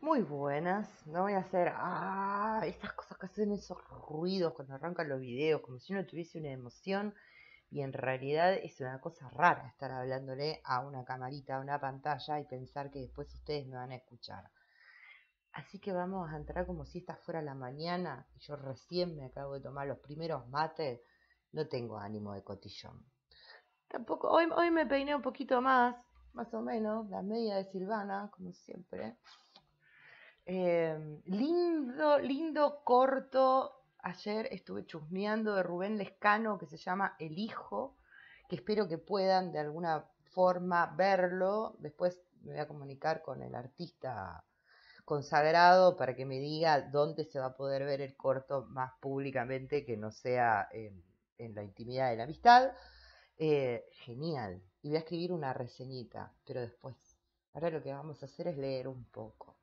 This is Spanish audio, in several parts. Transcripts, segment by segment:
muy buenas. No voy a hacer ah, estas cosas que hacen esos ruidos cuando arrancan los videos, como si uno tuviese una emoción. Y en realidad es una cosa rara estar hablándole a una camarita, a una pantalla y pensar que después ustedes me van a escuchar. Así que vamos a entrar como si esta fuera la mañana y yo recién me acabo de tomar los primeros mates. No tengo ánimo de cotillón. Tampoco, hoy, hoy me peiné un poquito más, más o menos, la media de Silvana, como siempre. Em, lindo, lindo, corto. Ayer estuve chusmeando de Rubén Lescano que se llama El Hijo, que espero que puedan de alguna forma verlo. Después me voy a comunicar con el artista consagrado para que me diga dónde se va a poder ver el corto más públicamente que no sea en, la intimidad de la amistad. Eh, genial. Y voy a escribir una reseñita, pero después. Ahora lo que vamos a hacer es leer un poco.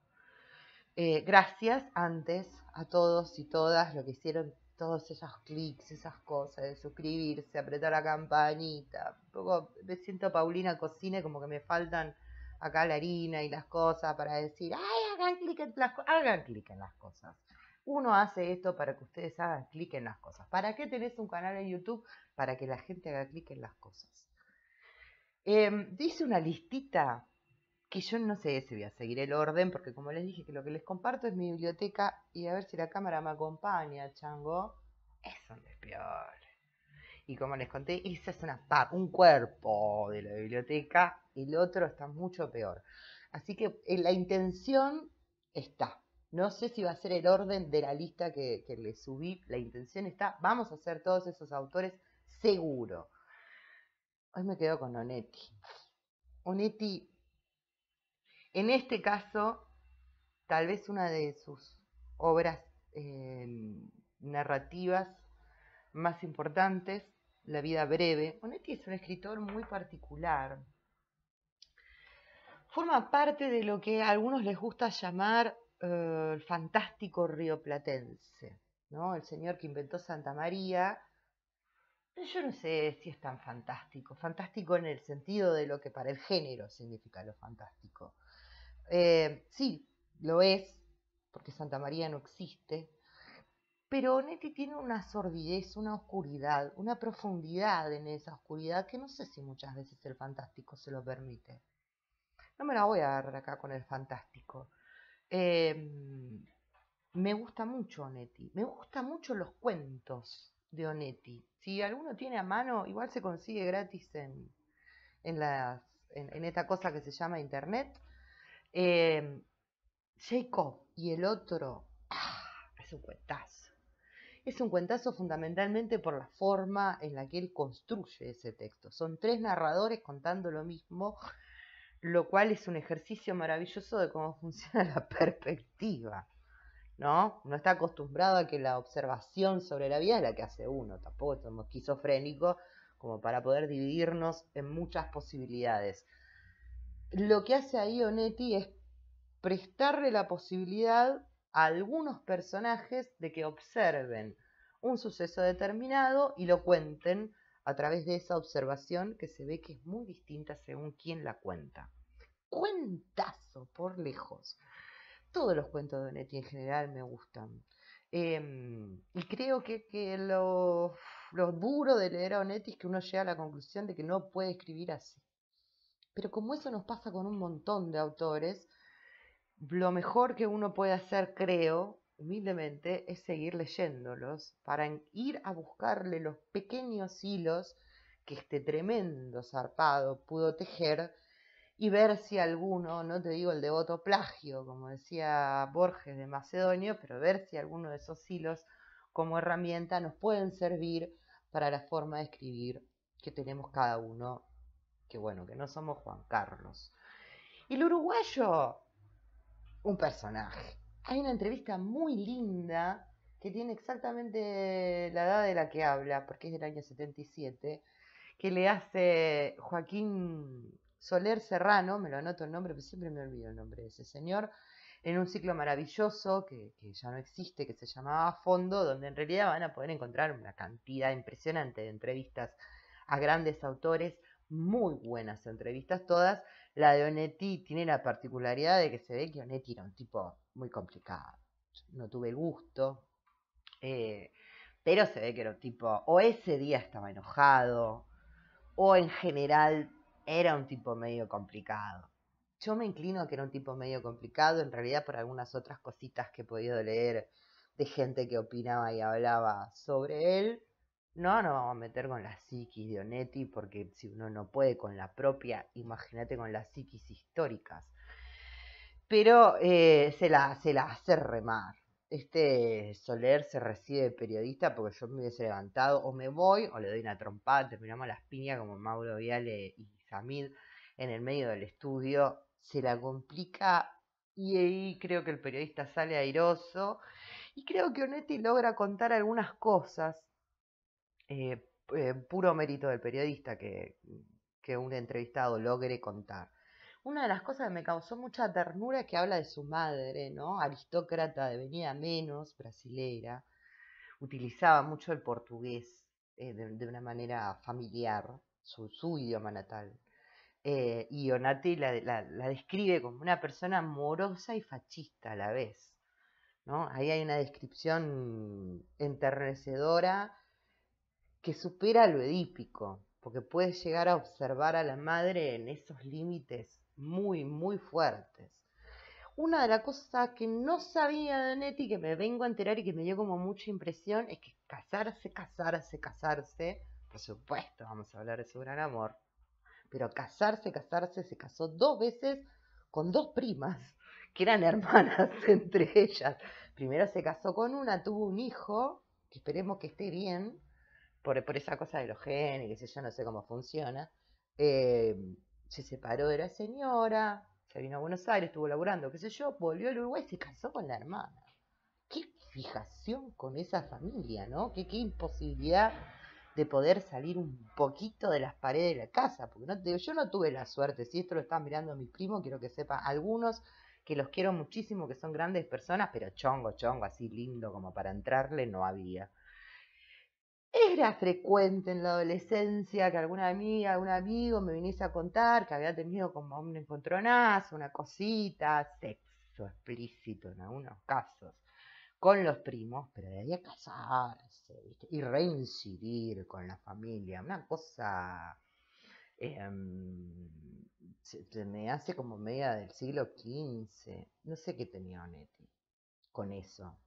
Eh, gracias antes a todos y todas lo que hicieron, todos esos clics, esas cosas, de suscribirse, apretar la campanita. poco me siento Paulina Cocine, como que me faltan acá la harina y las cosas para decir, ay, hagan clic en las, hagan clic en las cosas. Uno hace esto para que ustedes hagan clic en las cosas. ¿Para qué tenés un canal en YouTube? Para que la gente haga clic en las cosas. Em, dice una listita que yo no sé si voy a seguir el orden, porque como les dije que lo que les comparto es mi biblioteca y a ver si la cámara me acompaña, chango. Eso Es peor Y como les conté, esa es una un cuerpo de la biblioteca, Y el otro está mucho peor. Así que eh, la intención está. No sé si va a ser el orden de la lista que, que les subí, la intención está. Vamos a hacer todos esos autores seguro. Hoy me quedo con Onetti. Onetti en este caso, tal vez una de sus obras eh, narrativas más importantes, La vida breve. Onetti es un escritor muy particular. Forma parte de lo que a algunos les gusta llamar eh, el fantástico rioplatense, ¿no? El señor que inventó Santa María. Yo no sé si es tan fantástico. Fantástico en el sentido de lo que para el género significa lo fantástico eh, sí, lo es, porque Santa María no existe, pero Onetti tiene una sordidez, una oscuridad, una profundidad en esa oscuridad que no sé si muchas veces el fantástico se lo permite. No me la voy a agarrar acá con el fantástico. Em, me gusta mucho Onetti, me gustan mucho los cuentos de Onetti. Si alguno tiene a mano, igual se consigue gratis en esta cosa que se llama Internet. Em, Jacob y el otro ah, es un cuentazo. Es un cuentazo fundamentalmente por la forma en la que él construye ese texto. Son tres narradores contando lo mismo, lo cual es un ejercicio maravilloso de cómo funciona la perspectiva. ¿No? Uno está acostumbrado a que la observación sobre la vida es la que hace uno, tampoco somos esquizofrénicos como para poder dividirnos en muchas posibilidades lo que hace ahí Onetti es prestarle la posibilidad a algunos personajes de que observen un suceso determinado y lo cuenten a través de esa observación que se ve que es muy distinta según quién la cuenta. Cuentazo, por lejos. Todos los cuentos de Onetti en general me gustan. Em, y creo que, lo, lo, duro de leer a Onetti es que uno llega a la conclusión de que no puede escribir así. Pero como eso nos pasa con un montón de autores, lo mejor que uno puede hacer, creo, humildemente, es seguir leyéndolos para ir a buscarle los pequeños hilos que este tremendo zarpado pudo tejer y ver si alguno, no te digo el devoto plagio, como decía Borges de Macedonio, pero ver si alguno de esos hilos como herramienta nos pueden servir para la forma de escribir que tenemos cada uno que bueno, que no somos Juan Carlos. Y el uruguayo, un personaje. Hay una entrevista muy linda que tiene exactamente la edad de la que habla, porque es del año 77, que le hace Joaquín Soler Serrano, me lo anoto el nombre, pero siempre me olvido el nombre de ese señor, en un ciclo maravilloso que, que ya no existe, que se llamaba Fondo, donde en realidad van a poder encontrar una cantidad impresionante de entrevistas a grandes autores muy buenas entrevistas todas. La de Onetti tiene la particularidad de que se ve que Onetti era un tipo muy complicado. No tuve el gusto. Eh, pero se ve que era un tipo, o ese día estaba enojado, o en general era un tipo medio complicado. Yo me inclino a que era un tipo medio complicado, en realidad por algunas otras cositas que he podido leer de gente que opinaba y hablaba sobre él. No nos vamos a meter con la psiquis de Onetti, porque si uno no puede con la propia, imagínate con las psiquis históricas. Pero eh, se, la, se la hace remar. Este Soler se recibe de periodista porque yo me hubiese levantado, o me voy, o le doy una trompada, terminamos las piñas como Mauro Viale y Samir en el medio del estudio. Se la complica y ahí creo que el periodista sale airoso. Y creo que Onetti logra contar algunas cosas eh, eh, puro mérito del periodista que, un entrevistado logre contar. Una de las cosas que me causó mucha ternura es que habla de su madre, ¿no? Aristócrata de menos, brasilera, utilizaba mucho el portugués eh, de, una manera familiar, su, idioma natal. y Onati la, describe como una persona morosa y fascista a la vez. ¿no? Ahí hay una descripción enternecedora que supera lo edípico, porque puedes llegar a observar a la madre en esos límites muy, muy fuertes. Una de las cosas que no sabía de Neti, que me vengo a enterar y que me dio como mucha impresión, es que casarse, casarse, casarse, por supuesto, vamos a hablar de su gran amor, pero casarse, casarse, se casó dos veces con dos primas, que eran hermanas entre ellas. Primero se casó con una, tuvo un hijo, que esperemos que esté bien, por, esa cosa de los genes, que sé yo, no sé cómo funciona, em, se separó de la señora, se vino a Buenos Aires, estuvo laburando, qué sé yo, volvió al Uruguay y se casó con la hermana. Qué fijación con esa familia, ¿no? Qué, qué imposibilidad de poder salir un poquito de las paredes de la casa, porque no te, yo no tuve la suerte, si esto lo están mirando mis primos, quiero que sepan, algunos que los quiero muchísimo, que son grandes personas, pero chongo, chongo, así lindo como para entrarle, no había. Era frecuente en la adolescencia que alguna amiga, algún amigo me viniese a contar que había tenido como un encontronazo, una cosita, sexo explícito en algunos casos, con los primos, pero debía casarse y reincidir con la familia, una cosa... Eh, se, me hace como media del siglo XV, no sé qué tenía Onetti con eso,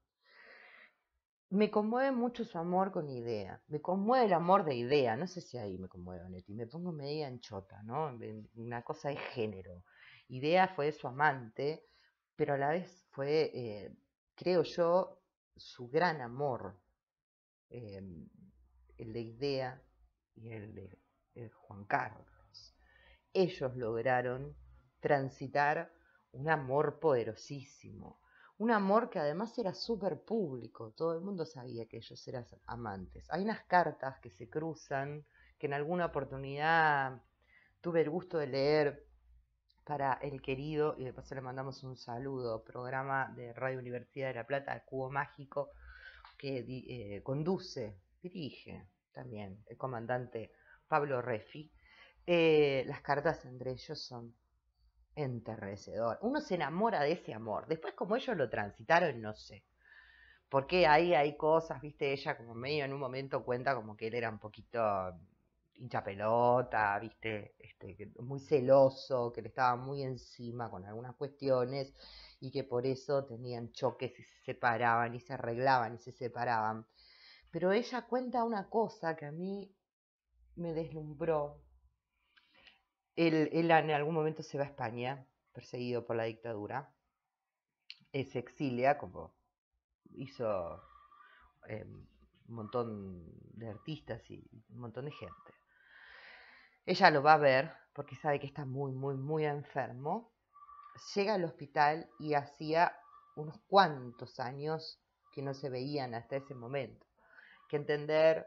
me conmueve mucho su amor con Idea. Me conmueve el amor de Idea. No sé si ahí me conmueve, Neti. Me pongo media enchota ¿no? Una cosa de género. Idea fue su amante, pero a la vez fue, eh, creo yo, su gran amor. Em, el de Idea y el de Juan Carlos. Ellos lograron transitar un amor poderosísimo un amor que además era súper público, todo el mundo sabía que ellos eran amantes. Hay unas cartas que se cruzan, que en alguna oportunidad tuve el gusto de leer para el querido, y de paso le mandamos un saludo, programa de Radio Universidad de La Plata, Cubo Mágico, que eh, conduce, dirige también el comandante Pablo Refi. Eh, las cartas entre ellos son enterrecedor. Uno se enamora de ese amor. Después, como ellos lo transitaron, no sé. Porque ahí hay cosas, viste, ella como medio en un momento cuenta como que él era un poquito hincha pelota, viste, este, muy celoso, que le estaba muy encima con algunas cuestiones y que por eso tenían choques y se separaban y se arreglaban y se separaban. Pero ella cuenta una cosa que a mí me deslumbró, él, en algún momento se va a España, perseguido por la dictadura. Eh, se exilia, como hizo em, un montón de artistas y un montón de gente. Ella lo va a ver porque sabe que está muy, muy, muy enfermo. Llega al hospital y hacía unos cuantos años que no se veían hasta ese momento. Que entender,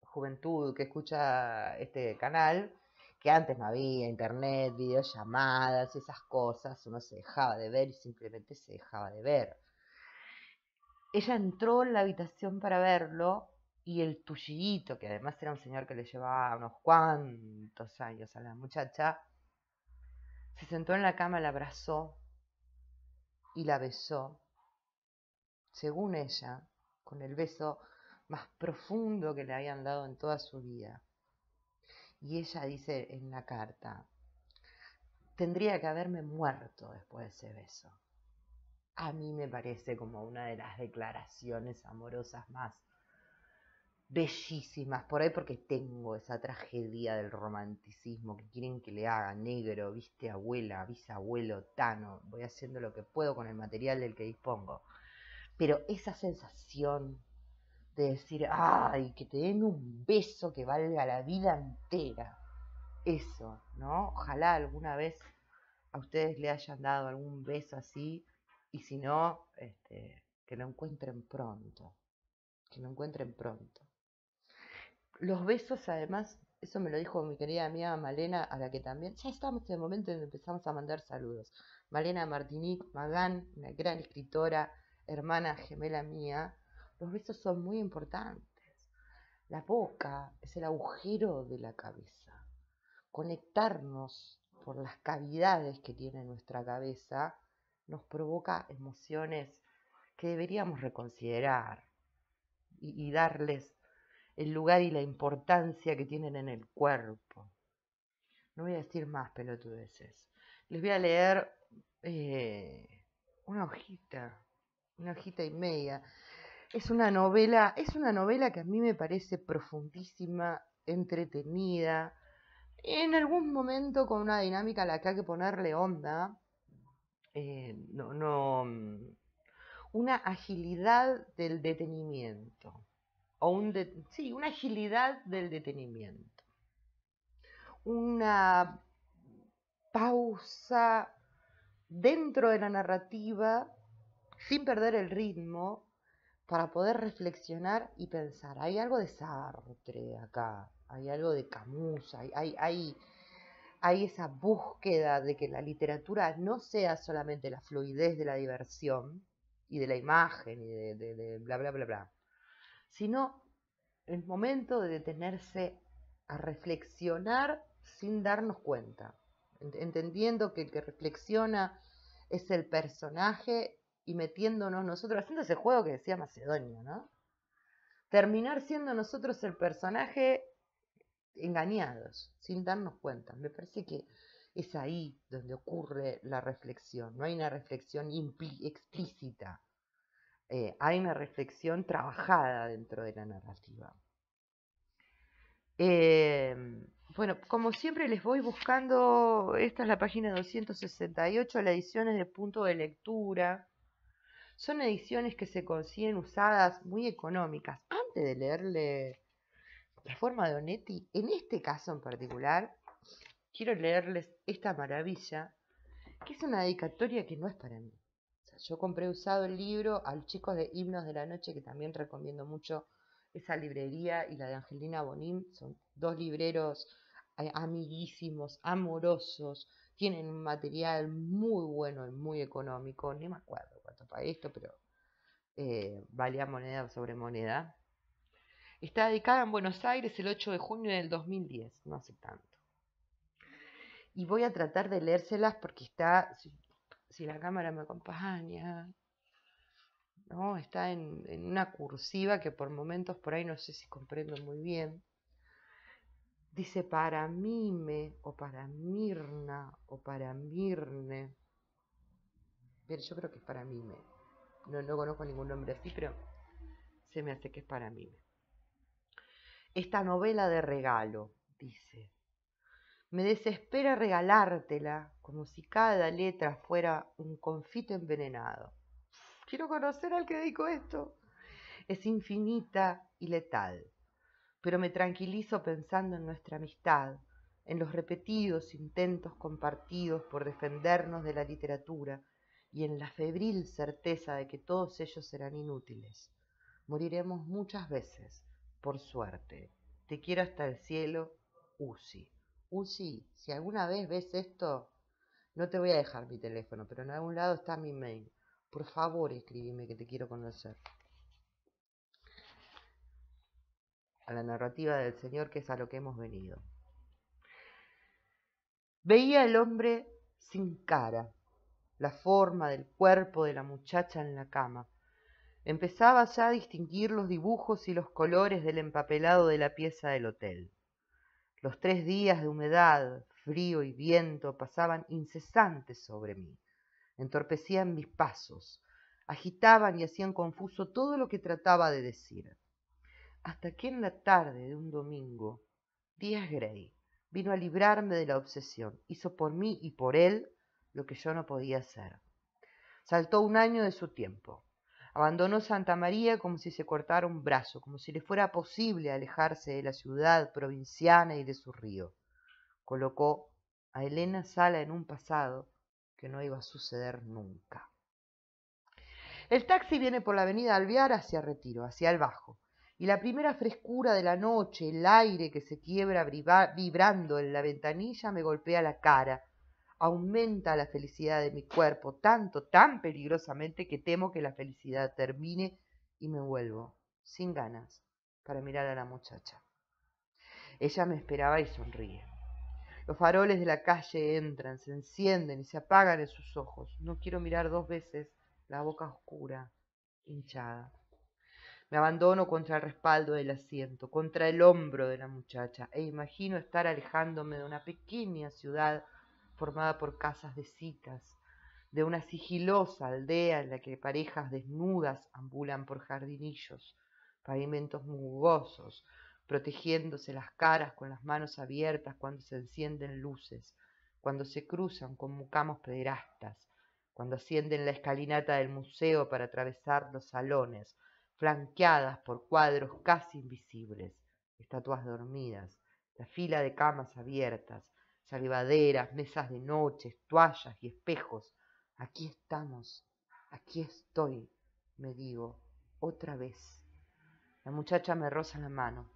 juventud que escucha este canal, que antes no había internet, videollamadas, esas cosas, uno se dejaba de ver y simplemente se dejaba de ver. Ella entró en la habitación para verlo y el tullidito, que además era un señor que le llevaba unos cuantos años a la muchacha, se sentó en la cama, la abrazó y la besó, según ella, con el beso más profundo que le habían dado en toda su vida. Y ella dice en la carta, tendría que haberme muerto después de ese beso. A mí me parece como una de las declaraciones amorosas más bellísimas, por ahí porque tengo esa tragedia del romanticismo que quieren que le haga negro, viste abuela, bisabuelo, tano, voy haciendo lo que puedo con el material del que dispongo. Pero esa sensación de decir, ay, que te den un beso que valga la vida entera. Eso, ¿no? Ojalá alguna vez a ustedes le hayan dado algún beso así y si no, este, que lo encuentren pronto, que lo encuentren pronto. Los besos además, eso me lo dijo mi querida amiga Malena, a la que también, ya estamos en el momento en que empezamos a mandar saludos. Malena Martinique Magán, una gran escritora, hermana gemela mía, los besos son muy importantes. La boca es el agujero de la cabeza. Conectarnos por las cavidades que tiene nuestra cabeza nos provoca emociones que deberíamos reconsiderar y, darles el lugar y la importancia que tienen en el cuerpo. No voy a decir más pelotudeces. Les voy a leer eh, una hojita, una hojita y media es una novela, es una novela que a mí me parece profundísima, entretenida, en algún momento con una dinámica a la que hay que ponerle onda, eh, no, no, mm, una agilidad del detenimiento, o sí, una agilidad del detenimiento, una pausa dentro de la narrativa, sin perder el ritmo, para poder reflexionar y pensar. Hay algo de Sartre acá, hay algo de Camus, hay, hay, hay, esa búsqueda de que la literatura no sea solamente la fluidez de la diversión y de la imagen y de, de bla, bla, bla, bla, sino el momento de detenerse a reflexionar sin darnos cuenta, entendiendo que el que reflexiona es el personaje y metiéndonos nosotros, haciendo ese juego que decía Macedonio, ¿no? Terminar siendo nosotros el personaje engañados, sin darnos cuenta. Me parece que es ahí donde ocurre la reflexión, no hay una reflexión explícita, eh, hay una reflexión trabajada dentro de la narrativa. Eh, bueno, como siempre les voy buscando, esta es la página 268, la edición es de punto de lectura. Son ediciones que se consiguen usadas muy económicas. Antes de leerle la forma de Onetti, en este caso en particular, quiero leerles esta maravilla, que es una dedicatoria que no es para mí. yo compré usado el libro al chico de Himnos de la Noche, que también recomiendo mucho esa librería, y la de Angelina Bonín. Son dos libreros eh, amiguísimos, amorosos, tienen un material muy bueno y muy económico, ni me acuerdo esto, pero eh, valía moneda sobre moneda. Está dedicada en Buenos Aires el 8 de junio del 2010, no hace tanto. Y voy a tratar de leérselas porque está, si, la cámara me acompaña, ¿no? está en, en una cursiva que por momentos por ahí no sé si comprendo muy bien. Dice para mime o para mirna o para mirne pero yo creo que es para mí. No, no conozco ningún nombre así, pero se me hace que es para mí. Esta novela de regalo, dice. Me desespera regalártela, como si cada letra fuera un confito envenenado. Quiero conocer al que dedico esto. Es infinita y letal, pero me tranquilizo pensando en nuestra amistad, en los repetidos intentos compartidos por defendernos de la literatura, y en la febril certeza de que todos ellos serán inútiles. Moriremos muchas veces, por suerte. Te quiero hasta el cielo, Uzi. Uzi, si alguna vez ves esto, no te voy a dejar mi teléfono, pero en algún lado está mi mail. Por favor, escríbeme que te quiero conocer. A la narrativa del Señor, que es a lo que hemos venido. Veía el hombre sin cara, la forma del cuerpo de la muchacha en la cama. Empezaba ya a distinguir los dibujos y los colores del empapelado de la pieza del hotel. Los tres días de humedad, frío y viento pasaban incesantes sobre mí, entorpecían mis pasos, agitaban y hacían confuso todo lo que trataba de decir. Hasta que en la tarde de un domingo, Díaz Gray vino a librarme de la obsesión, hizo por mí y por él lo que yo no podía hacer. Saltó un año de su tiempo. Abandonó Santa María como si se cortara un brazo, como si le fuera posible alejarse de la ciudad provinciana y de su río. Colocó a Elena Sala en un pasado que no iba a suceder nunca. El taxi viene por la avenida Alvear hacia Retiro, hacia el Bajo, y la primera frescura de la noche, el aire que se quiebra vibrando en la ventanilla me golpea la cara aumenta la felicidad de mi cuerpo tanto, tan peligrosamente que temo que la felicidad termine y me vuelvo, sin ganas, para mirar a la muchacha. Ella me esperaba y sonríe. Los faroles de la calle entran, se encienden y se apagan en sus ojos. No quiero mirar dos veces la boca oscura, hinchada. Me abandono contra el respaldo del asiento, contra el hombro de la muchacha, e imagino estar alejándome de una pequeña ciudad formada por casas de citas, de una sigilosa aldea en la que parejas desnudas ambulan por jardinillos, pavimentos mugosos, protegiéndose las caras con las manos abiertas cuando se encienden luces, cuando se cruzan con mucamos pederastas, cuando ascienden la escalinata del museo para atravesar los salones, flanqueadas por cuadros casi invisibles, estatuas dormidas, la fila de camas abiertas, salivaderas, mesas de noche, toallas y espejos. Aquí estamos, aquí estoy, me digo, otra vez. La muchacha me roza la mano,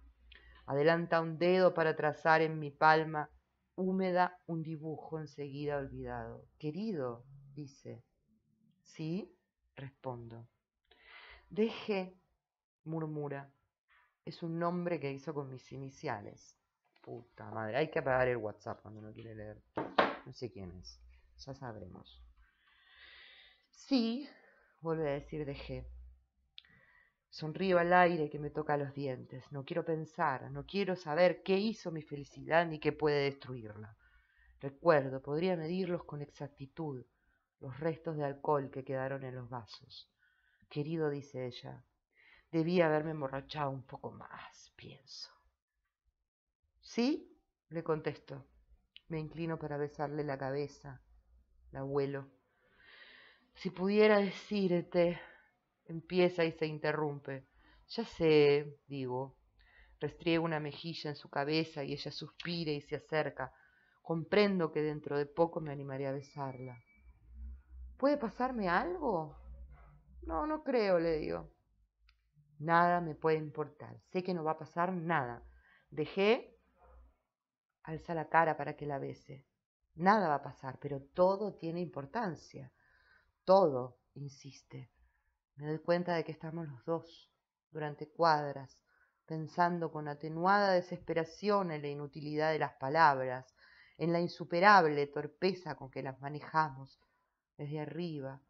adelanta un dedo para trazar en mi palma húmeda un dibujo enseguida olvidado. Querido, dice. Sí, respondo. Deje, murmura. Es un nombre que hizo con mis iniciales. Puta madre, hay que apagar el WhatsApp cuando no quiere leer. No sé quién es. Ya sabremos. Sí, vuelve a decir dejé. Sonrío al aire que me toca los dientes. No quiero pensar, no quiero saber qué hizo mi felicidad ni qué puede destruirla. Recuerdo, podría medirlos con exactitud, los restos de alcohol que quedaron en los vasos. Querido, dice ella, debía haberme emborrachado un poco más, pienso. Sí, le contesto. Me inclino para besarle la cabeza, la abuelo. Si pudiera decirte, empieza y se interrumpe. Ya sé, digo. Restriego una mejilla en su cabeza y ella suspira y se acerca. Comprendo que dentro de poco me animaré a besarla. ¿Puede pasarme algo? No, no creo, le digo. Nada me puede importar. Sé que no va a pasar nada. Dejé alza la cara para que la bese. Nada va a pasar, pero todo tiene importancia. Todo, insiste. Me doy cuenta de que estamos los dos, durante cuadras, pensando con atenuada desesperación en la inutilidad de las palabras, en la insuperable torpeza con que las manejamos, desde arriba,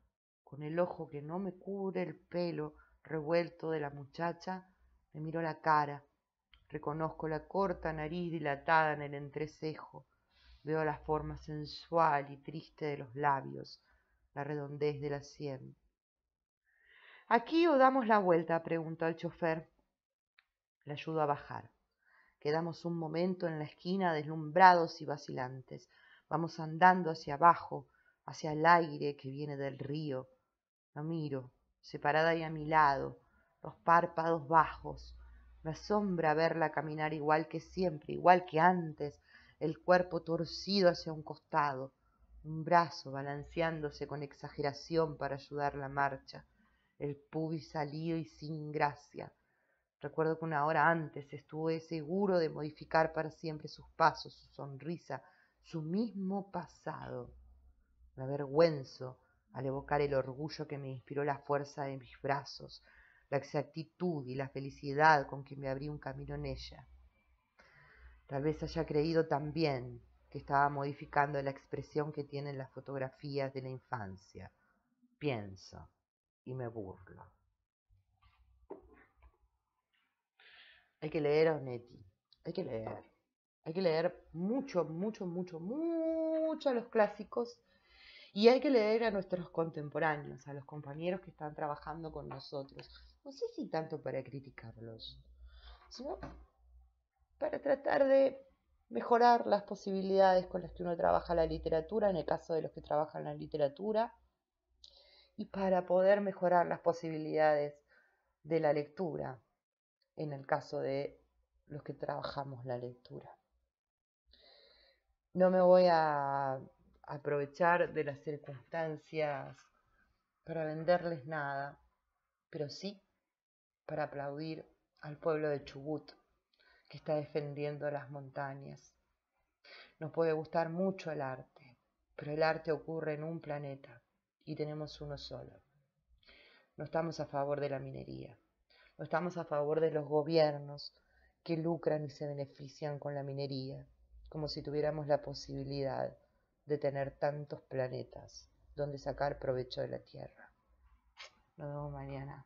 con el ojo que no me cubre el pelo revuelto de la muchacha, me miro la cara, Reconozco la corta nariz dilatada en el entrecejo. Veo la forma sensual y triste de los labios, la redondez de la sien. ¿Aquí o damos la vuelta? preguntó al chofer. Le ayudo a bajar. Quedamos un momento en la esquina deslumbrados y vacilantes. Vamos andando hacia abajo, hacia el aire que viene del río. La miro, separada y a mi lado, los párpados bajos, me asombra verla caminar igual que siempre, igual que antes, el cuerpo torcido hacia un costado, un brazo balanceándose con exageración para ayudar la marcha, el pubis salido y sin gracia. Recuerdo que una hora antes estuve seguro de modificar para siempre sus pasos, su sonrisa, su mismo pasado. Me avergüenzo al evocar el orgullo que me inspiró la fuerza de mis brazos, la exactitud y la felicidad con que me abrí un camino en ella. Tal vez haya creído también que estaba modificando la expresión que tienen las fotografías de la infancia. Pienso y me burlo. Hay que leer a Onetti, hay que leer. Hay que leer mucho, mucho, mucho, mucho a los clásicos y hay que leer a nuestros contemporáneos, a los compañeros que están trabajando con nosotros no sé si tanto para criticarlos, sino para tratar de mejorar las posibilidades con las que uno trabaja la literatura, en el caso de los que trabajan la literatura, y para poder mejorar las posibilidades de la lectura, en el caso de los que trabajamos la lectura. No me voy a aprovechar de las circunstancias para venderles nada, pero sí para aplaudir al pueblo de Chubut, que está defendiendo las montañas. Nos puede gustar mucho el arte, pero el arte ocurre en un planeta y tenemos uno solo. No estamos a favor de la minería, no estamos a favor de los gobiernos que lucran y se benefician con la minería, como si tuviéramos la posibilidad de tener tantos planetas donde sacar provecho de la Tierra. Nos vemos mañana.